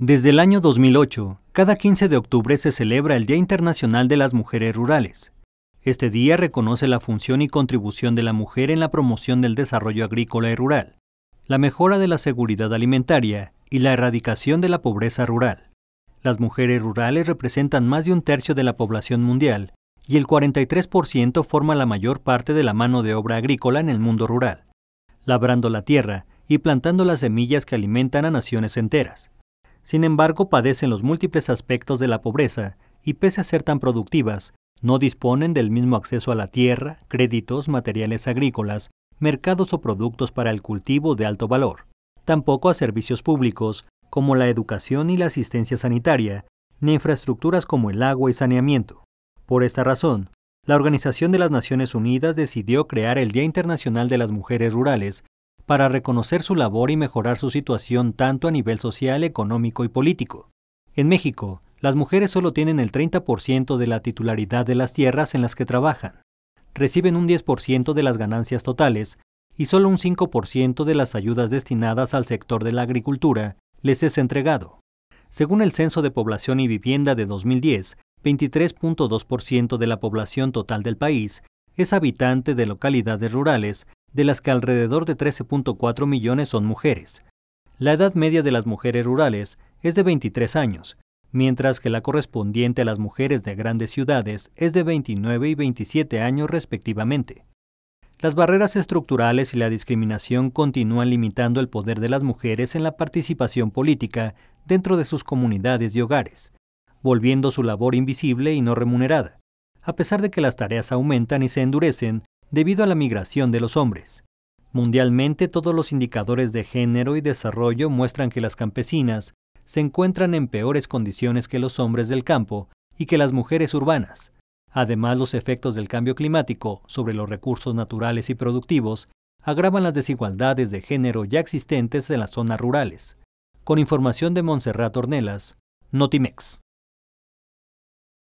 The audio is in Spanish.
Desde el año 2008, cada 15 de octubre se celebra el Día Internacional de las Mujeres Rurales. Este día reconoce la función y contribución de la mujer en la promoción del desarrollo agrícola y rural, la mejora de la seguridad alimentaria y la erradicación de la pobreza rural. Las mujeres rurales representan más de un tercio de la población mundial y el 43% forma la mayor parte de la mano de obra agrícola en el mundo rural, labrando la tierra y plantando las semillas que alimentan a naciones enteras. Sin embargo, padecen los múltiples aspectos de la pobreza y pese a ser tan productivas, no disponen del mismo acceso a la tierra, créditos, materiales agrícolas, mercados o productos para el cultivo de alto valor, tampoco a servicios públicos como la educación y la asistencia sanitaria, ni infraestructuras como el agua y saneamiento. Por esta razón, la Organización de las Naciones Unidas decidió crear el Día Internacional de las Mujeres Rurales para reconocer su labor y mejorar su situación tanto a nivel social, económico y político. En México, las mujeres solo tienen el 30% de la titularidad de las tierras en las que trabajan, reciben un 10% de las ganancias totales y solo un 5% de las ayudas destinadas al sector de la agricultura les es entregado. Según el Censo de Población y Vivienda de 2010, 23.2% de la población total del país es habitante de localidades rurales de las que alrededor de 13.4 millones son mujeres. La edad media de las mujeres rurales es de 23 años, mientras que la correspondiente a las mujeres de grandes ciudades es de 29 y 27 años respectivamente. Las barreras estructurales y la discriminación continúan limitando el poder de las mujeres en la participación política dentro de sus comunidades y hogares, volviendo su labor invisible y no remunerada. A pesar de que las tareas aumentan y se endurecen, debido a la migración de los hombres. Mundialmente todos los indicadores de género y desarrollo muestran que las campesinas se encuentran en peores condiciones que los hombres del campo y que las mujeres urbanas. Además, los efectos del cambio climático sobre los recursos naturales y productivos agravan las desigualdades de género ya existentes en las zonas rurales. Con información de Montserrat Ornelas, Notimex.